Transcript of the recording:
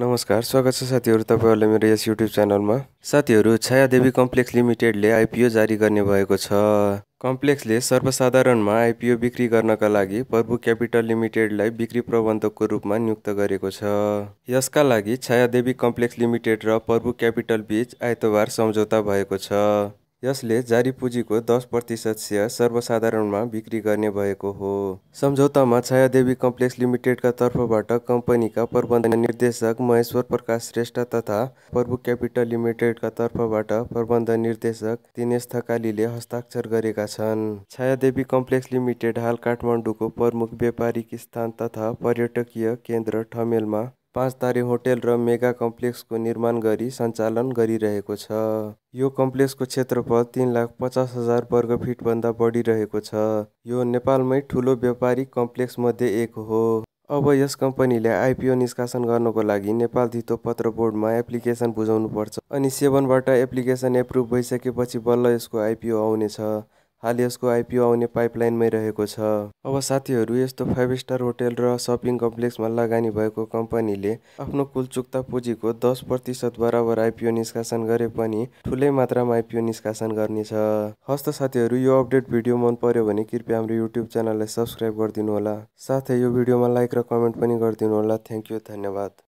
नमस्कार स्वागत छ साथीहरू तपाईँहरूलाई मेरो यस युट्युब च्यानलमा साथीहरू छायादेवी कम्प्लेक्स लिमिटेडले आइपिओ जारी गर्ने भएको छ कम्प्लेक्सले सर्वसाधारणमा आइपिओ बिक्री गर्नका लागि प्रभु क्यापिटल लिमिटेडलाई बिक्री प्रबन्धकको रूपमा नियुक्त गरेको छ यसका लागि छायादेवी कम्प्लेक्स लिमिटेड र प्रभु क्यापिटल बिच आइतबार सम्झौता भएको छ यसले जारी पुँजीको दस प्रतिशत सेयर सर्वसाधारणमा बिक्री गर्ने भएको हो सम्झौतामा छायादेवी कम्प्लेक्स लिमिटेडका तर्फबाट कम्पनीका प्रबन्ध निर्देशक महेश्वर प्रकाश श्रेष्ठ तथा प्रभु क्यापिटल लिमिटेडका तर्फबाट प्रबन्ध निर्देशक दिनेश थकालीले हस्ताक्षर गरेका छन् छायादेवी कम्प्लेक्स लिमिटेड हाल काठमाडौँको प्रमुख व्यापारिक स्थान तथा पर्यटकीय केन्द्र ठमेलमा पांच तारी होटल र मेगा को निर्माण गरी सञ्चालन गरिरहेको छ यो कम्प्लेक्सको क्षेत्रफल तीन लाख पचास हजार वर्ग फिटभन्दा बढिरहेको छ यो नेपालमै ठुलो व्यापारिक कम्प्लेक्स मध्ये एक हो अब यस कम्पनीले आइपिओ निष्कासन गर्नको लागि नेपाल धितोपत्र बोर्डमा एप्लिकेसन बुझाउनुपर्छ अनि सेभनबाट एप्लिकेसन एप्रुभ भइसकेपछि बल्ल यसको आइपिओ आउनेछ हाल यसको आइपिओ आउने पाइपलाइनमै रहेको छ अब साथीहरू यस्तो फाइभ स्टार होटेल र सपिङ कम्प्लेक्समा लगानी भएको कम्पनीले आफ्नो कुल चुक्ता पुँजीको दस प्रतिशत बराबर आइपिओ निष्कासन गरे पनि ठुलै मात्रामा आइपिओ निष्कासन गर्नेछ हस्त साथीहरू यो अपडेट भिडियो मन पर्यो भने कृपया हाम्रो युट्युब च्यानललाई सब्सक्राइब होला साथै यो भिडियोमा लाइक र कमेन्ट पनि गरिदिनु होला थ्याङ्क यू धन्यवाद